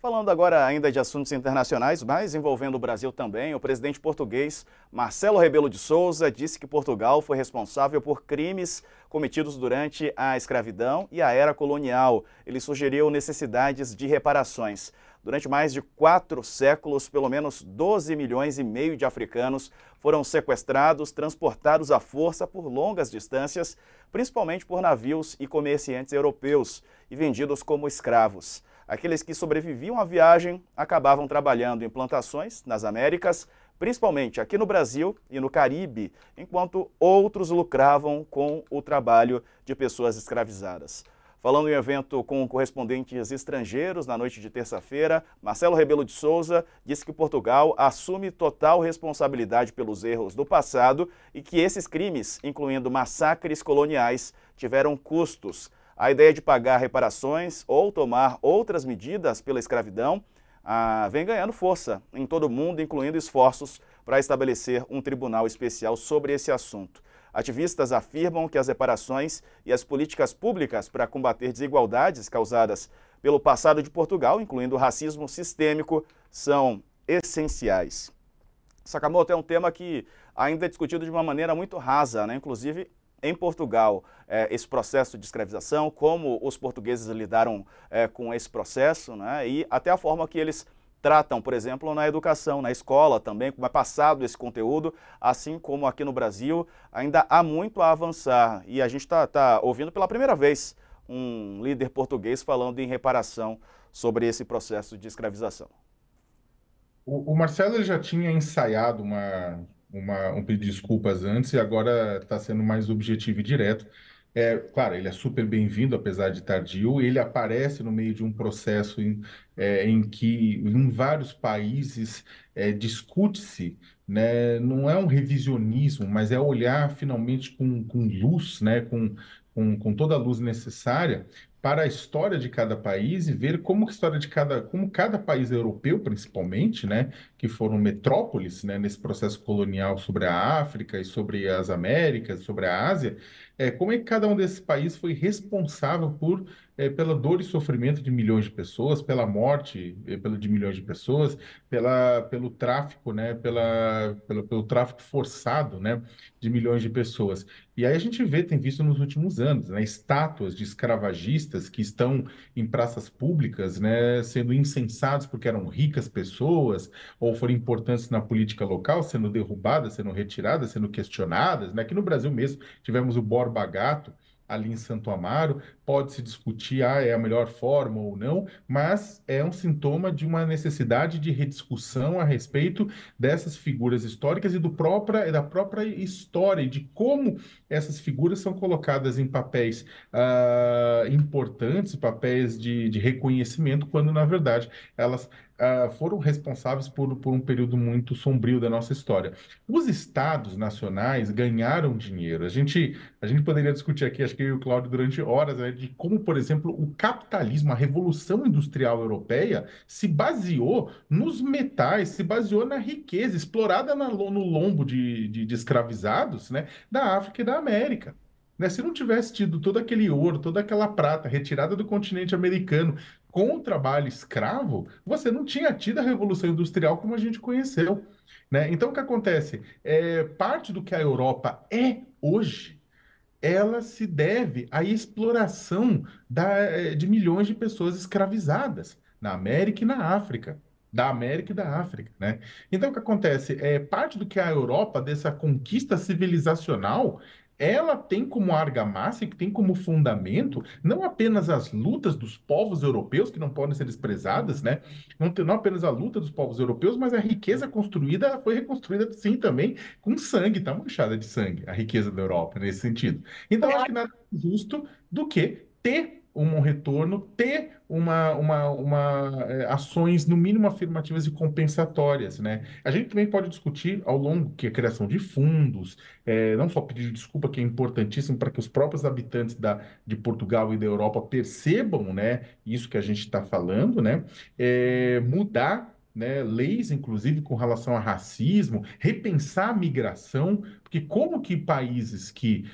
Falando agora ainda de assuntos internacionais, mas envolvendo o Brasil também, o presidente português Marcelo Rebelo de Souza disse que Portugal foi responsável por crimes cometidos durante a escravidão e a era colonial. Ele sugeriu necessidades de reparações. Durante mais de quatro séculos, pelo menos 12 milhões e meio de africanos foram sequestrados, transportados à força por longas distâncias, principalmente por navios e comerciantes europeus, e vendidos como escravos. Aqueles que sobreviviam à viagem acabavam trabalhando em plantações nas Américas, principalmente aqui no Brasil e no Caribe, enquanto outros lucravam com o trabalho de pessoas escravizadas. Falando em evento com correspondentes estrangeiros na noite de terça-feira, Marcelo Rebelo de Souza disse que Portugal assume total responsabilidade pelos erros do passado e que esses crimes, incluindo massacres coloniais, tiveram custos a ideia de pagar reparações ou tomar outras medidas pela escravidão ah, vem ganhando força em todo o mundo, incluindo esforços para estabelecer um tribunal especial sobre esse assunto. Ativistas afirmam que as reparações e as políticas públicas para combater desigualdades causadas pelo passado de Portugal, incluindo o racismo sistêmico, são essenciais. Sakamoto é um tema que ainda é discutido de uma maneira muito rasa, né? inclusive em Portugal eh, esse processo de escravização, como os portugueses lidaram eh, com esse processo, né? e até a forma que eles tratam, por exemplo, na educação, na escola também, como é passado esse conteúdo, assim como aqui no Brasil, ainda há muito a avançar. E a gente está tá ouvindo pela primeira vez um líder português falando em reparação sobre esse processo de escravização. o Marcelo já tinha ensaiado uma uma, um pedido de desculpas antes e agora está sendo mais objetivo e direto. É, claro, ele é super bem-vindo, apesar de tardio. Ele aparece no meio de um processo em, é, em que, em vários países, é, discute-se, né, não é um revisionismo, mas é olhar finalmente com, com luz, né, com, com, com toda a luz necessária, para a história de cada país e ver como a história de cada, como cada país europeu, principalmente, né, que foram metrópoles, né, nesse processo colonial sobre a África e sobre as Américas, sobre a Ásia, é, como é que cada um desses países foi responsável por é, pela dor e sofrimento de milhões de pessoas, pela morte é, pela, de milhões de pessoas, pela, pelo tráfico, né, pela, pela, pelo tráfico forçado né, de milhões de pessoas. E aí a gente vê, tem visto nos últimos anos, né, estátuas de escravagistas que estão em praças públicas né, sendo incensados porque eram ricas pessoas ou foram importantes na política local, sendo derrubadas, sendo retiradas, sendo questionadas. Né? Aqui no Brasil mesmo tivemos o Bor Bagato ali em Santo Amaro, pode se discutir ah, é a melhor forma ou não, mas é um sintoma de uma necessidade de rediscussão a respeito dessas figuras históricas e do própria, da própria história e de como essas figuras são colocadas em papéis ah, importantes, papéis de, de reconhecimento, quando na verdade elas uh, foram responsáveis por, por um período muito sombrio da nossa história. Os estados nacionais ganharam dinheiro. A gente, a gente poderia discutir aqui, acho que eu e o Cláudio, durante horas, né, de como, por exemplo, o capitalismo, a revolução industrial europeia, se baseou nos metais, se baseou na riqueza explorada na, no lombo de, de, de escravizados né, da África e da América. Né? Se não tivesse tido todo aquele ouro, toda aquela prata retirada do continente americano com o trabalho escravo, você não tinha tido a Revolução Industrial como a gente conheceu. Né? Então, o que acontece? É, parte do que a Europa é hoje, ela se deve à exploração da, é, de milhões de pessoas escravizadas na América e na África da América e da África, né? Então o que acontece é parte do que a Europa dessa conquista civilizacional ela tem como argamassa que tem como fundamento não apenas as lutas dos povos europeus, que não podem ser desprezadas, né? Não, não apenas a luta dos povos europeus, mas a riqueza construída foi reconstruída, sim, também com sangue, tá manchada de sangue, a riqueza da Europa, nesse sentido. Então, é. acho que nada justo do que ter um retorno, ter uma, uma, uma é, ações no mínimo afirmativas e compensatórias, né? A gente também pode discutir ao longo que a criação de fundos, é, não só pedir desculpa que é importantíssimo para que os próprios habitantes da, de Portugal e da Europa percebam, né, isso que a gente está falando, né? É, mudar né, leis, inclusive, com relação a racismo, repensar a migração, porque como que países que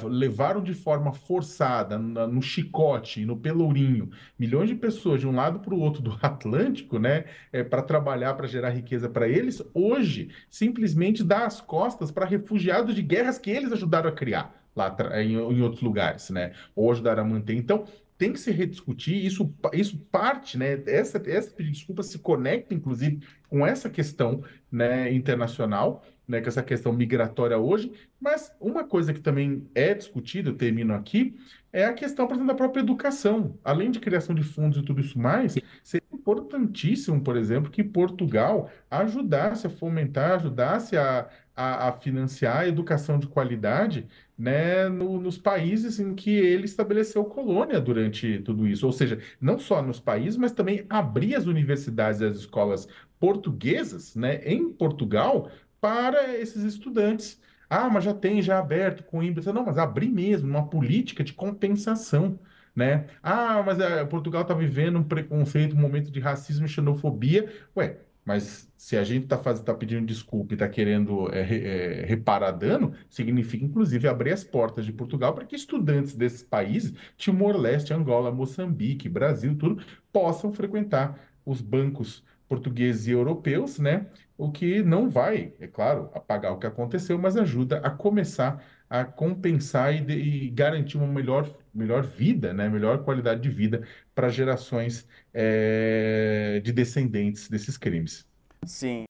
uh, levaram de forma forçada, na, no chicote, no pelourinho, milhões de pessoas de um lado para o outro do Atlântico, né, é, para trabalhar, para gerar riqueza para eles, hoje simplesmente dá as costas para refugiados de guerras que eles ajudaram a criar lá em, em outros lugares, né, ou ajudaram a manter. Então, tem que se rediscutir, isso, isso parte, né? Essa, essa desculpa se conecta, inclusive, com essa questão né, internacional, né, com essa questão migratória hoje, mas uma coisa que também é discutida, eu termino aqui, é a questão, por exemplo, da própria educação. Além de criação de fundos e tudo isso mais, seria importantíssimo, por exemplo, que Portugal ajudasse a fomentar, ajudasse a a, a financiar a educação de qualidade né, no, nos países em que ele estabeleceu colônia durante tudo isso. Ou seja, não só nos países, mas também abrir as universidades e as escolas portuguesas né, em Portugal para esses estudantes. Ah, mas já tem, já aberto, com Coimbra. Não, mas abrir mesmo, uma política de compensação. Né? Ah, mas eh, Portugal está vivendo um preconceito, um momento de racismo e xenofobia. Ué, mas se a gente está tá pedindo desculpa e está querendo é, é, reparar dano, significa, inclusive, abrir as portas de Portugal para que estudantes desses países, Timor-Leste, Angola, Moçambique, Brasil, tudo, possam frequentar os bancos portugueses e europeus, né? O que não vai, é claro, apagar o que aconteceu, mas ajuda a começar a compensar e, de, e garantir uma melhor, melhor vida, né? Melhor qualidade de vida para gerações é, de descendentes desses crimes. Sim,